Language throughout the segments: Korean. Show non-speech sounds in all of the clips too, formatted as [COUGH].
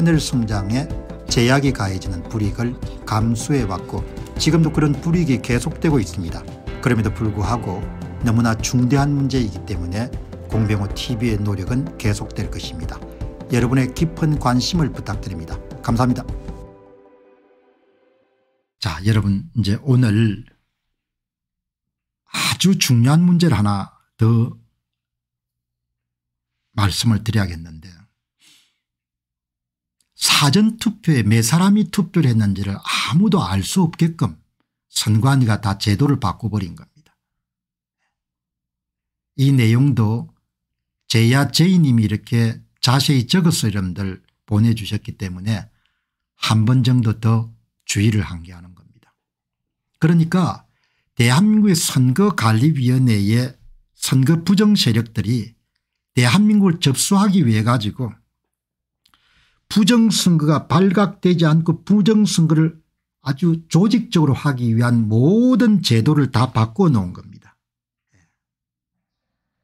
하늘 성장에 제약이 가해지는 불이익을 감수해왔고 지금도 그런 불이익이 계속되고 있습니다. 그럼에도 불구하고 너무나 중대한 문제이기 때문에 공병호 TV의 노력은 계속될 것입니다. 여러분의 깊은 관심을 부탁드립니다. 감사합니다. 자, 여러분 이제 오늘 아주 중요한 문제를 하나 더 말씀을 드려야겠는데 사전투표에 몇 사람이 투표를 했는지를 아무도 알 수 없게끔 선관위가 다 제도를 바꿔버린 겁니다. 이 내용도 제야 제이님이 이렇게 자세히 적어서 여러분들 보내주셨기 때문에 한 번 정도 더 주의를 한 게하는 겁니다. 그러니까 대한민국의 선거관리위원회의 선거 부정 세력들이 대한민국을 접수하기 위해 가지고 부정선거가 발각되지 않고 부정선거를 아주 조직적으로 하기 위한 모든 제도를 다 바꿔놓은 겁니다.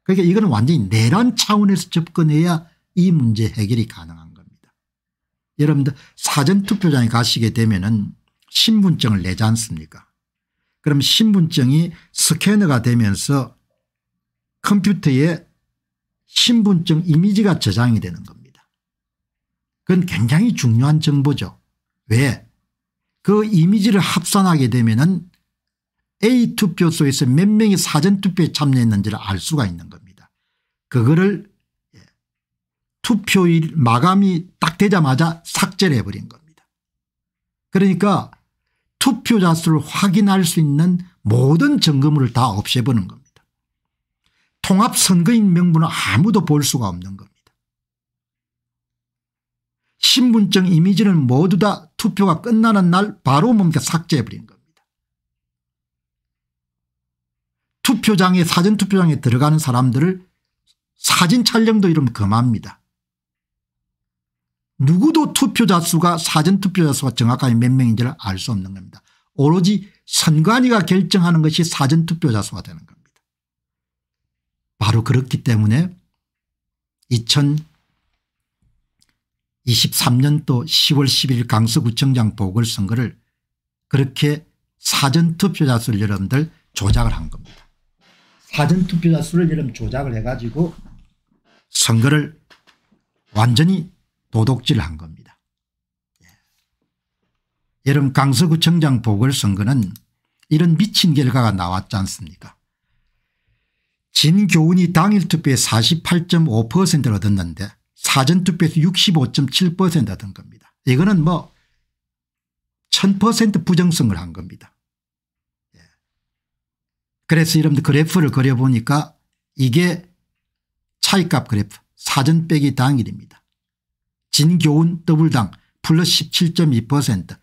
그러니까 이거 완전히 내란 차원에서 접근해야 이 문제 해결이 가능한 겁니다. 여러분들 사전투표장에 가시게 되면 은 신분증을 내지 않습니까 그럼 신분증이 스캐너가 되면서 컴퓨터에 신분증 이미지가 저장이 되는 겁니다. 그건 굉장히 중요한 정보죠. 왜? 그 이미지를 합산하게 되면은 A 투표소에서 몇 명이 사전투표에 참여했는지를 알 수가 있는 겁니다. 그거를 예, 투표일 마감이 딱 되자마자 삭제를 해버린 겁니다. 그러니까 투표자 수를 확인할 수 있는 모든 점검을 다 없애버는 겁니다. 통합선거인 명분은 아무도 볼 수가 없는 겁니다. 신분증 이미지는 모두 다 투표가 끝나는 날 바로 몸께 삭제해버린 겁니다. 투표장에 사전투표장에 들어가는 사람들을 사진 촬영도 이러면 금합니다. 누구도 투표자 수가 사전투표자 수가 정확하게 몇 명인지를 알 수 없는 겁니다. 오로지 선관위가 결정하는 것이 사전투표자 수가 되는 겁니다. 바로 그렇기 때문에 2000 23년도 10월 10일 강서구청장 보궐선거를 그렇게 사전투표자 수를 여러분들 조작을 한 겁니다. 사전투표자 수를 여러분 조작을 해가지고 선거를 완전히 도둑질 한 겁니다. 예. 여러분 강서구청장 보궐선거는 이런 미친 결과가 나왔지 않습니까 진교훈이 당일 투표에 48.5%를 얻었는데 사전투표에서 65.7% 하던 겁니다. 이거는 뭐1000% 부정성을 한 겁니다. 예. 그래서 여러분들 그래프를 그려보니까 이게 차이값 그래프 사전 빼기 당일입니다. 진교훈 더블당 플러스 17.2%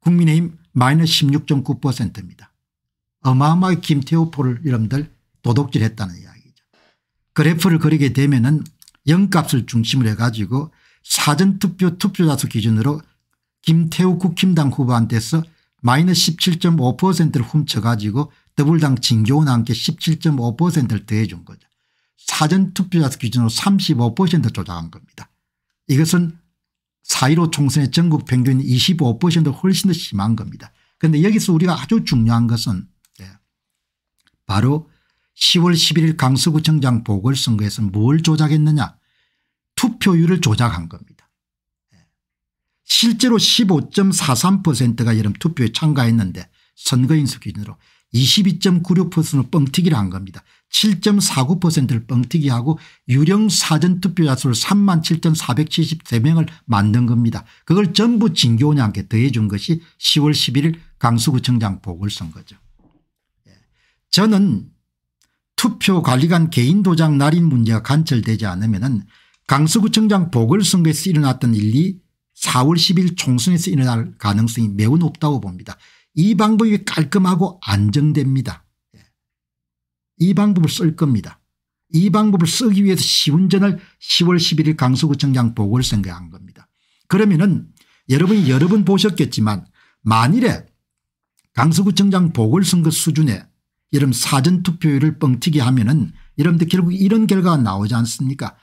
국민의힘 마이너스 16.9%입니다. 어마어마하게 김태호 포를 여러분들 도둑질했다는 이야기죠. 그래프를 그리게 되면 은 영값을 중심으로 해가지고 사전투표 투표자 수 기준으로 김태우 국힘당 후보한테서 마이너스 17.5%를 훔쳐가지고 더블당 진교훈과 함께 17.5%를 더해준 거죠. 사전투표자 수 기준으로 35% 조작한 겁니다. 이것은 4.15 총선의 전국 평균 25% 훨씬 더 심한 겁니다. 그런데 여기서 우리가 아주 중요한 것은 예, 바로 10월 11일 강서구청장 보궐선거에서 뭘 조작했느냐 투표율을 조작한 겁니다. 예. 실제로 15.43%가 여름 투표에 참가했는데 선거인수 기준으로 22.96%는 뻥튀기를 한 겁니다. 7.49%를 뻥튀기하고 유령 사전투표자 수를 37,473명을 만든 겁니다. 그걸 전부 진교원이 함께 더해 준 것이 10월 11일 강서구청장 보궐선거죠. 예. 저는 투표관리관 개인도장 날인 문제가 관철되지 않으면 강서구청장 보궐선거에서 일어났던 일이 4월 10일 총선에서 일어날 가능성이 매우 높다고 봅니다. 이 방법이 깔끔하고 안정됩니다. 예. 이 방법을 쓸 겁니다. 이 방법을 쓰기 위해서 시운전을 10월 11일 강서구청장 보궐선거에 한 겁니다. 그러면은 여러분이 여러 번 보셨겠지만 만일에 강서구청장 보궐선거 수준에 이런 사전투표율을 뻥튀기 하면은 이러분들 결국 이런 결과가 나오지 않습니까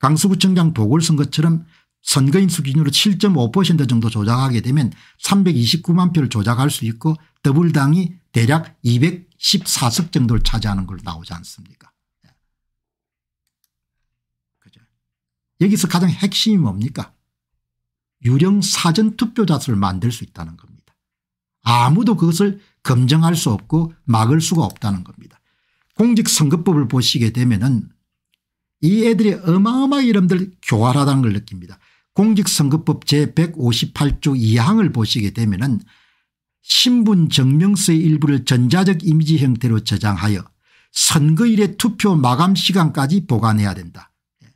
강서구청장 보궐선거처럼 선거인수 기준으로 7.5% 정도 조작하게 되면 329만 표를 조작할 수 있고 더블당이 대략 214석 정도를 차지하는 걸로 나오지 않습니까 예. 그죠. 여기서 가장 핵심이 뭡니까 유령 사전투표자수를 만들 수 있다는 겁니다. 아무도 그것을 검증할 수 없고 막을 수가 없다는 겁니다. 공직선거법을 보시게 되면 은이 애들이 어마어마한 이름들 교활하다는 걸 느낍니다. 공직선거법 제158조 2항을 보시게 되면 은 신분증명서의 일부를 전자적 이미지 형태로 저장하여 선거일의 투표 마감 시간까지 보관해야 된다. 예.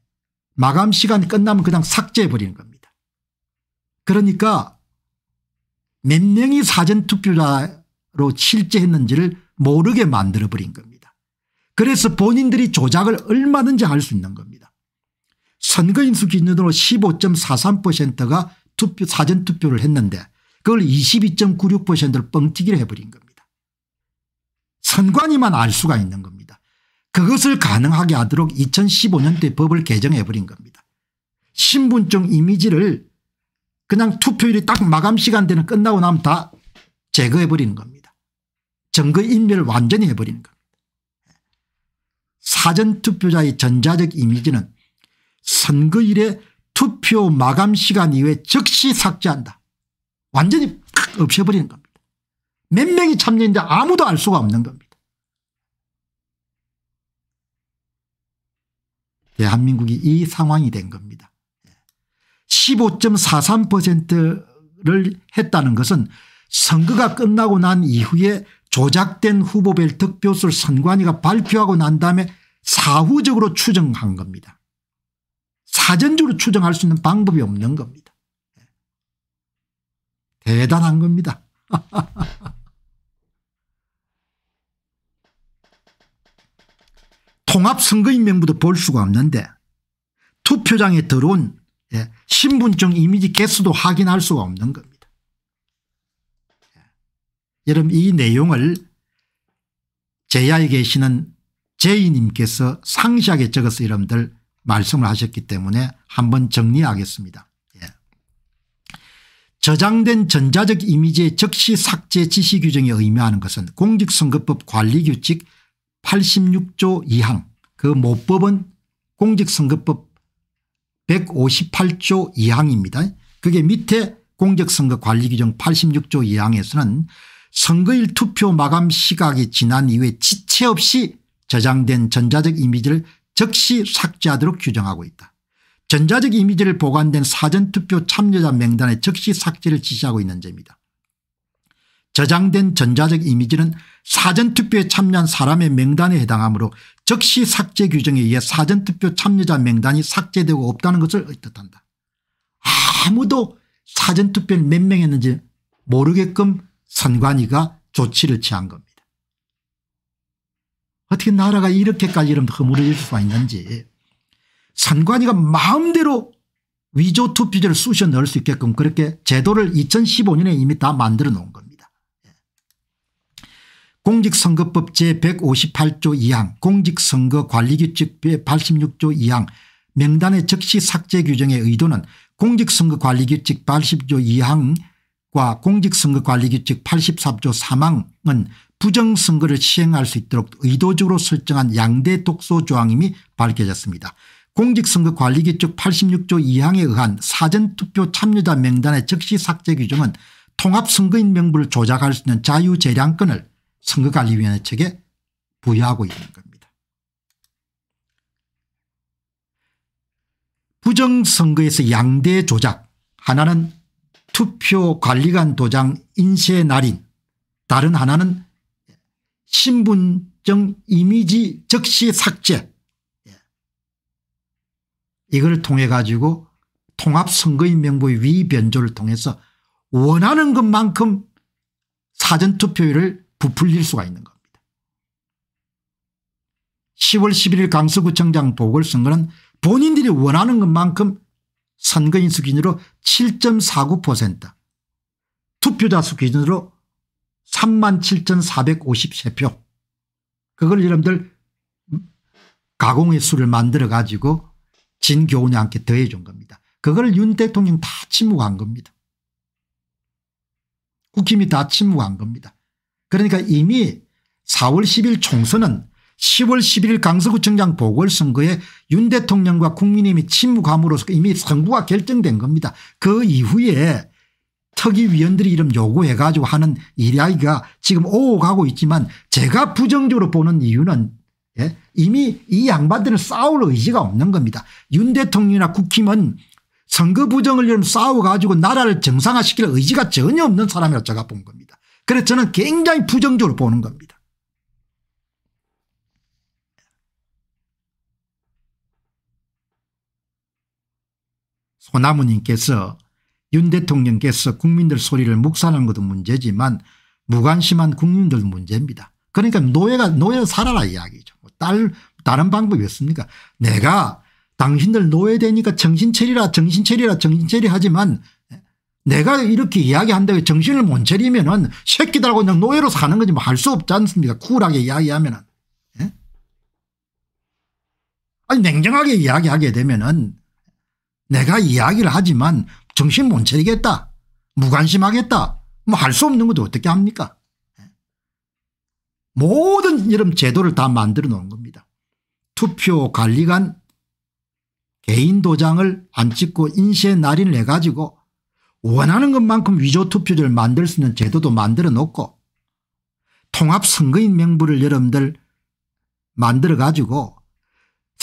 마감 시간이 끝나면 그냥 삭제해 버리는 겁니다. 그러니까 몇 명이 사전투표자 로 실제했는지를 모르게 만들어버린 겁니다. 그래서 본인들이 조작을 얼마든지 할 수 있는 겁니다. 선거인수 기준으로 15.43%가 투표, 사전투표를 했는데 그걸 22.96%를 뻥튀기를 해버린 겁니다. 선관위만 알 수가 있는 겁니다. 그것을 가능하게 하도록 2015년도에 법을 개정해버린 겁니다. 신분증 이미지를 그냥 투표율이딱 마감 시간되는 끝나고 나면 다 제거해버리는 겁니다. 증거인멸을 완전히 해버리는 겁니다. 사전투표자의 전자적 이미지는 선거일에 투표 마감 시간 이후에 즉시 삭제한다. 완전히 없애버리는 겁니다. 몇 명이 참여했는지 아무도 알 수가 없는 겁니다. 대한민국이 이 상황이 된 겁니다. 15.43%를 했다는 것은 선거가 끝나고 난 이후에 조작된 후보별 득표수를 선관위가 발표하고 난 다음에 사후적으로 추정한 겁니다. 사전적으로 추정할 수 있는 방법이 없는 겁니다. 대단한 겁니다. [LAUGHS] 통합선거인명부도 볼 수가 없는데 투표장에 들어온 예, 신분증 이미지 개수도 확인할 수가 없는 겁니다. 여러분 이 내용을 제야에 계시는 제이님께서 상시하게 적어서 여러분들 말씀을 하셨기 때문에 한번 정리하겠습니다. 예. 저장된 전자적 이미지의 즉시 삭제 지시 규정에 의미하는 것은 공직선거법 관리규칙 86조 2항 그 모법은 공직선거법 158조 2항입니다. 그게 밑에 공직선거 관리규정 86조 2항에서는 선거일 투표 마감 시각이 지난 이후에 지체 없이 저장된 전자적 이미지를 즉시 삭제하도록 규정하고 있다. 전자적 이미지를 보관된 사전투표 참여자 명단에 즉시 삭제를 지시하고 있는 점이다. 저장된 전자적 이미지는 사전투표에 참여한 사람의 명단에 해당하므로 즉시 삭제 규정에 의해 사전투표 참여자 명단이 삭제되고 없다는 것을 뜻한다. 아무도 사전투표를 몇 명 했는지 모르게끔 선관위가 조치를 취한 겁니다. 어떻게 나라가 이렇게까지 이런 허물어질 수가 있는지 선관위가 마음대로 위조 투표제를 쑤셔 넣을 수 있게끔 그렇게 제도를 2015년에 이미 다 만들어 놓은 겁니다. 공직선거법 제158조 2항 공직선거관리규칙 제86조 2항 명단의 즉시 삭제 규정의 의도는 공직선거관리규칙 80조 2항 과 공직선거관리규칙 83조 3항은 부정선거를 시행할 수 있도록 의도적으로 설정한 양대 독소조항임이 밝혀졌습니다. 공직선거관리규칙 86조 2항에 의한 사전투표 참여자 명단의 즉시 삭제 규정은 통합선거인 명부를 조작할 수 있는 자유재량권을 선거관리위원회 측에 부여하고 있는 겁니다. 부정선거에서 양대 조작 하나는 투표관리관 도장 인쇄 날인 다른 하나는 신분증 이미지 즉시 삭제 예. 이걸 통해 가지고 통합선거인 명부의 위변조를 통해서 원하는 것만큼 사전투표율을 부풀릴 수가 있는 겁니다. 10월 11일 강서구청장 보궐선거는 본인들이 원하는 것만큼 선거인수 기준으로 7.49% 투표자 수 기준으로 37,453표 그걸 여러분들 가공의 수를 만들어 가지고 진교훈이 함께 더해 준 겁니다. 그걸 윤 대통령 다 침묵한 겁니다. 국힘이 다 침묵한 겁니다. 그러니까 이미 4월 10일 총선은 10월 11일 강서구청장 보궐선거에 윤 대통령과 국민의힘이 침묵함으로써 이미 선거가 결정된 겁니다. 그 이후에 특위 위원들이 이름 요구해 가지고 하는 이야기가 지금 오가고 고 있지만 제가 부정적으로 보는 이유는 예? 이미 이 양반들은 싸울 의지가 없는 겁니다. 윤 대통령이나 국힘은 선거 부정을 위해 싸워 가지고 나라를 정상화시킬 의지가 전혀 없는 사람이라고 제가 본 겁니다. 그래서 저는 굉장히 부정적으로 보는 겁니다. 소나무님께서 윤 대통령께서 국민들 소리를 묵살하는 것도 문제지만 무관심한 국민들 문제입니다. 그러니까 노예가 노예 살아라 이야기죠. 뭐 딸, 다른 방법이 없습니까 내가 당신들 노예되니까 정신 차리라 정신 차리라 정신 차리 하지만 내가 이렇게 이야기한다고 정신을 못 차리면 은 새끼들하고 그냥 노예로 사는 거지 뭐 할 수 없지 않습니까 쿨하게 이야기하면 은 예? 아니 냉정하게 이야기하게 되면 은 내가 이야기를 하지만 정신 못 차리겠다 무관심하겠다 뭐 할 수 없는 것도 어떻게 합니까 모든 이런 제도를 다 만들어 놓은 겁니다. 투표 관리관 개인 도장을 안 찍고 인쇄 날인을 해가지고 원하는 것만큼 위조 투표지를 만들 수 있는 제도도 만들어 놓고 통합선거인 명부를 여러분들 만들어 가지고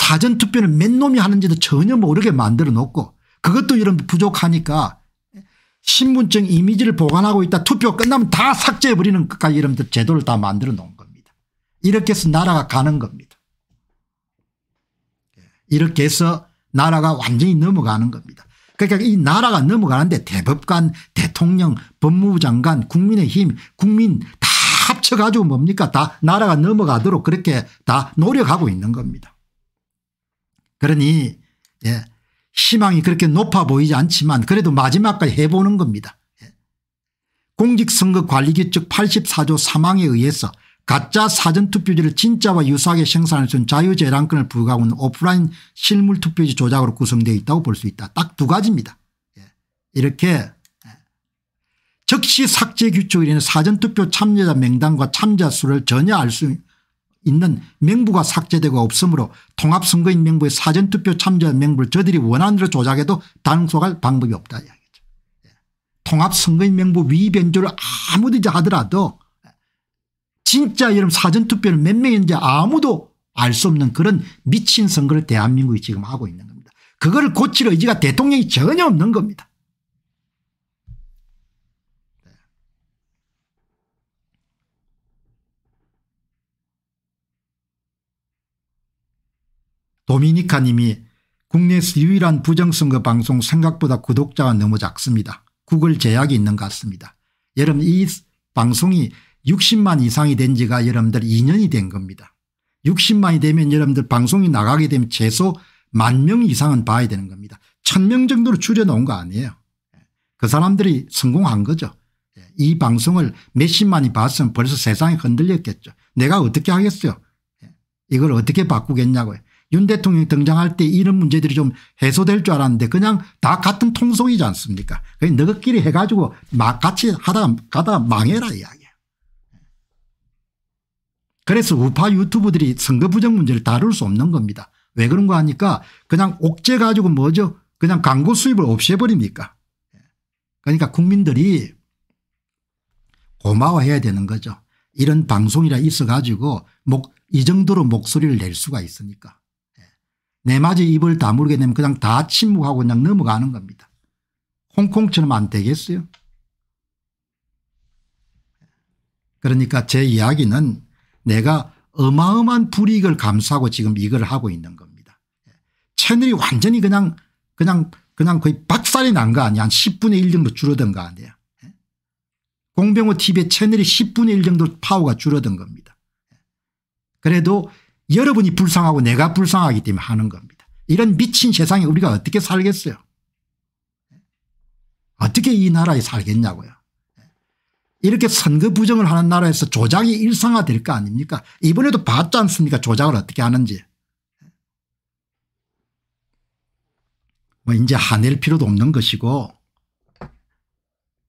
사전투표는몇 놈이 하는지도 전혀 모르게 만들어 놓고 그것도 이런 부족하니까 신분증 이미지를 보관하고 있다 투표 끝나면 다 삭제해버리는 것까지 이런 제도를 다 만들어 놓은 겁니다. 이렇게 해서 나라가 가는 겁니다. 이렇게 해서 나라가 완전히 넘어가는 겁니다. 그러니까 이 나라가 넘어가는데 대법관 대통령 법무부 장관 국민의힘 국민 다 합쳐가지고 뭡니까 다 나라가 넘어가도록 그렇게 다 노력하고 있는 겁니다. 그러니 예. 희망이 그렇게 높아 보이지 않지만 그래도 마지막까지 해보는 겁니다. 예. 공직선거관리규칙 84조 3항에 의해서 가짜 사전투표지를 진짜와 유사하게 생산할 수 있는 자유재량권을 부과하고 있는 오프라인 실물투표지 조작으로 구성되어 있다고 볼 수 있다. 딱 두 가지입니다. 예. 이렇게 즉시 예. 삭제 규칙에 있는 사전투표 참여자 명단과 참자 수를 전혀 알수 없는 있는 명부가 삭제되고 없으므로 통합선거인 명부의 사전투표 참여 명부를 저들이 원안는 대로 조작해도 단속할 방법이 없다 이야기죠. 예. 통합선거인 명부 위변조를 아무든지 하더라도 진짜 여러 사전투표는 몇 명인지 아무도 알 수 없는 그런 미친 선거를 대한민국이 지금 하고 있는 겁니다. 그거 고칠 의지가 대통령이 전혀 없는 겁니다. 도미니카님이 국내에서 유일한 부정선거 방송 생각보다 구독자가 너무 작습니다. 구글 제약이 있는 것 같습니다. 여러분 이 방송이 60만 이상이 된 지가 여러분들 2년이 된 겁니다. 60만이 되면 여러분들 방송이 나가게 되면 최소 만 명 이상은 봐야 되는 겁니다. 천 명 정도로 줄여놓은 거 아니에요. 그 사람들이 성공한 거죠. 이 방송을 몇십만이 봤으면 벌써 세상이 흔들렸겠죠. 내가 어떻게 하겠어요. 이걸 어떻게 바꾸겠냐고요. 윤 대통령이 등장할 때 이런 문제들이 좀 해소될 줄 알았는데 그냥 다 같은 통속이지 않습니까 그냥 너희끼리 해가지고 막 같이 하다가 가다 망해라 이야기야. 그래서 우파 유튜브들이 선거 부정 문제를 다룰 수 없는 겁니다. 왜그런거 하니까 그냥 옥죄 가지고 뭐죠 그냥 광고 수입을 없애버립니까 그러니까 국민들이 고마워해야 되는 거죠. 이런 방송이라 있어 가지고 목 이 정도로 목소리를 낼 수가 있으니까. 내맞이 입을 다물게 되면 그냥 다 침묵하고 그냥 넘어가는 겁니다. 홍콩처럼 안 되겠어요? 그러니까 제 이야기는 내가 어마어마한 불이익을 감수하고 지금 이걸 하고 있는 겁니다. 채널이 완전히 그냥 그냥 그냥 거의 박살이 난 거 아니야. 한 10분의 1 정도 줄어든 거 아니야. 공병호 TV의 채널이 10분의 1 정도 파워가 줄어든 겁니다. 그래도 여러분이 불쌍하고 내가 불쌍하기 때문에 하는 겁니다. 이런 미친 세상에 우리가 어떻게 살겠어요. 어떻게 이 나라에 살겠냐고요. 이렇게 선거 부정을 하는 나라에서 조작이 일상화될 거 아닙니까 이번에도 봤지 않습니까 조작을 어떻게 하는지. 뭐 이제 화낼 필요도 없는 것이고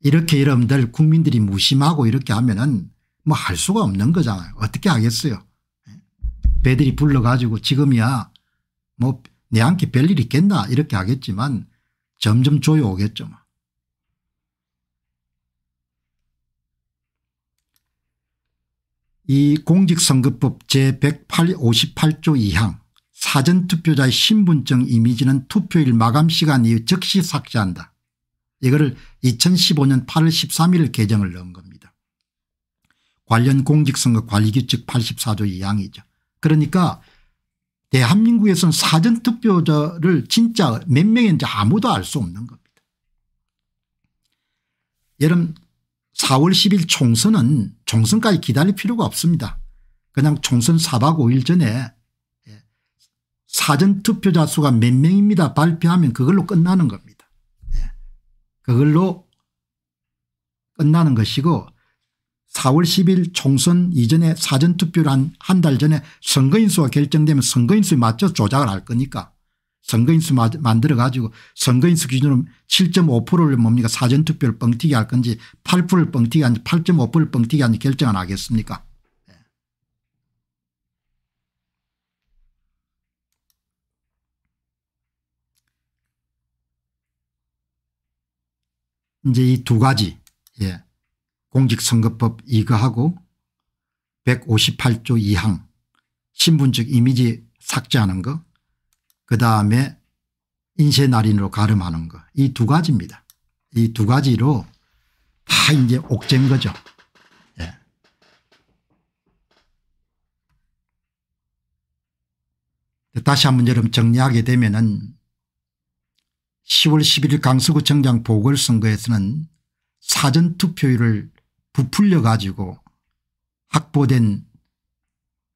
이렇게 여러분들 국민들이 무심하고 이렇게 하면은 뭐 할 수가 없는 거잖아요. 어떻게 하겠어요. 배들이 불러가지고 지금이야 뭐 내한테 별일 있겠나 이렇게 하겠지만 점점 조여오겠죠. 뭐. 이 공직선거법 제158조 2항 사전투표자의 신분증 이미지는 투표일 마감 시간 이후 즉시 삭제한다. 이거를 2015년 8월 13일 개정을 넣은 겁니다. 관련 공직선거 관리규칙 84조 2항이죠. 그러니까 대한민국에서는 사전투표자를 진짜 몇 명인지 아무도 알 수 없는 겁니다. 여름 4월 10일 총선은 총선까지 기다릴 필요가 없습니다. 그냥 총선 4박 5일 전에 예, 사전투표자 수가 몇 명입니다 발표하면 그걸로 끝나는 겁니다. 예, 그걸로 끝나는 것이고 4월 10일 총선 이전에 사전투표를 한 한 달 전에 선거인수가 결정되면 선거인수에 맞춰 조작을 할 거니까 선거인수 만들어 가지고 선거인수 기준으로 7.5%를 뭡니까 사전투표를 뻥튀기 할 건지 8%를 뻥튀기 하지 8.5%를 뻥튀기 하는지 결정을 하겠습니까 예. 이제 이 두 가지 예. 공직선거법 이거하고 158조 2항 신분증 이미지 삭제하는 거 그다음에 인쇄날인으로 가름하는 거 이 두 가지입니다. 이 두 가지로 다 이제 옥죄인 거죠. 예. 다시 한 번 여러분 정리하게 되면 은 10월 11일 강서구청장 보궐선거에서는 사전투표율을 부풀려 가지고 확보된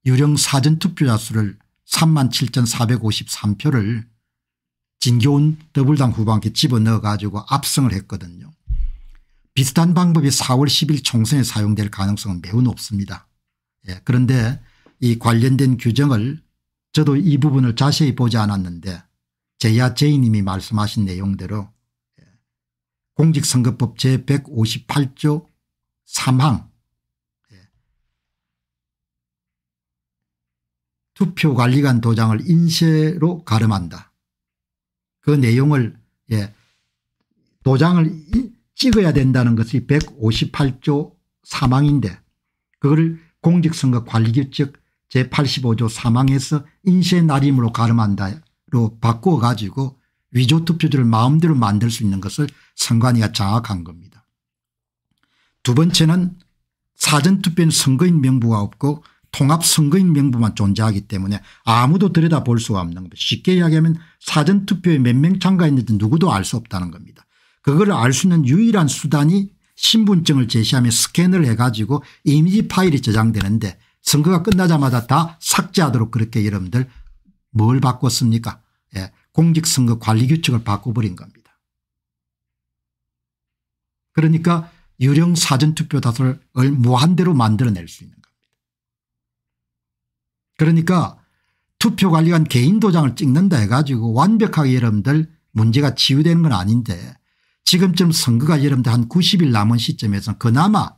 유령 사전투표자 수를 37,453표를 진교훈 더블당 후보한테 집어넣어 가지고 압승을 했거든요. 비슷한 방법이 4월 10일 총선에 사용될 가능성은 매우 높습니다. 예, 그런데 이 관련된 규정을 저도 이 부분을 자세히 보지 않았는데 제야 제이님이 말씀하신 내용대로 예, 공직선거법 제158조 사망 예. 투표관리관 도장을 인쇄로 가름한다. 그 내용을 예, 도장을 찍어야 된다는 것이 158조 사망인데 그걸 공직선거 관리규칙 제85조 사망에서 인쇄 날임으로 가름한다로 바꿔 가지고 위조 투표지를 마음대로 만들 수 있는 것을 선관위가 장악한 겁니다. 두 번째는 사전투표인 선거인 명부가 없고 통합선거인 명부만 존재하기 때문에 아무도 들여다볼 수가 없는 겁니다. 쉽게 이야기하면 사전투표에 몇 명 참가했는지 누구도 알 수 없다는 겁니다. 그걸 알 수 있는 유일한 수단이 신분증을 제시하며 스캔을 해가지고 이미지 파일이 저장되는데 선거가 끝나자마자 다 삭제하도록 그렇게 여러분들 뭘 바꿨습니까 예. 공직선거 관리 규칙을 바꿔버린 겁니다. 그러니까 유령 사전투표 다수를 무한대로 만들어낼 수 있는 겁니다. 그러니까 투표관리관 개인 도장을 찍는다 해가지고 완벽하게 여러분들 문제가 치유되는 건 아닌데 지금쯤 선거가 여러분들 한 90일 남은 시점에서 그나마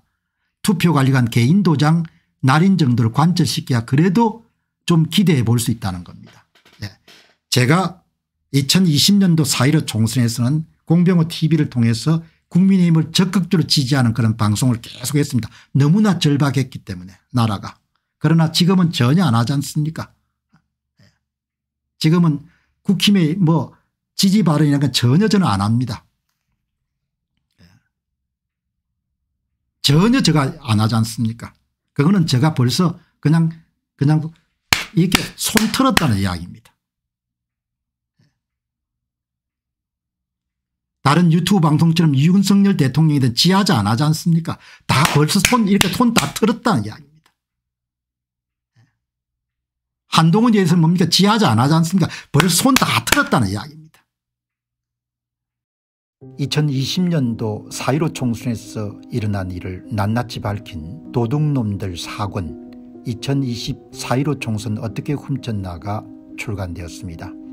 투표관리관 개인 도장 날인 정도를 관철시켜야 그래도 좀 기대해 볼 수 있다는 겁니다. 네. 제가 2020년도 4.15 총선에서는 공병호 tv를 통해서 국민의힘을 적극적으로 지지하는 그런 방송을 계속했습니다. 너무나 절박했기 때문에 나라가. 그러나 지금은 전혀 안 하지 않습니까 예. 지금은 국힘의 뭐 지지 발언이라는 건 전혀 저는 안 합니다. 예. 전혀 제가 안 하지 않습니까 그거는 제가 벌써 그냥 그냥 이렇게 손 털었다는 이야기입니다. 다른 유튜브 방송처럼 윤석열 대통령이든 지하자 안 하지 않습니까 다 벌써 손 이렇게 손 다틀었다는 이야기입니다. 한동훈 예에서 뭡니까 지하자 안 하지 않습니까 벌써 손 다틀었다는 이야기입니다. 2020년도 4.15 총선에서 일어난 일을 낱낱이 밝힌 도둑놈들 사권2020 4.15 총선 어떻게 훔쳤나가 출간되었습니다.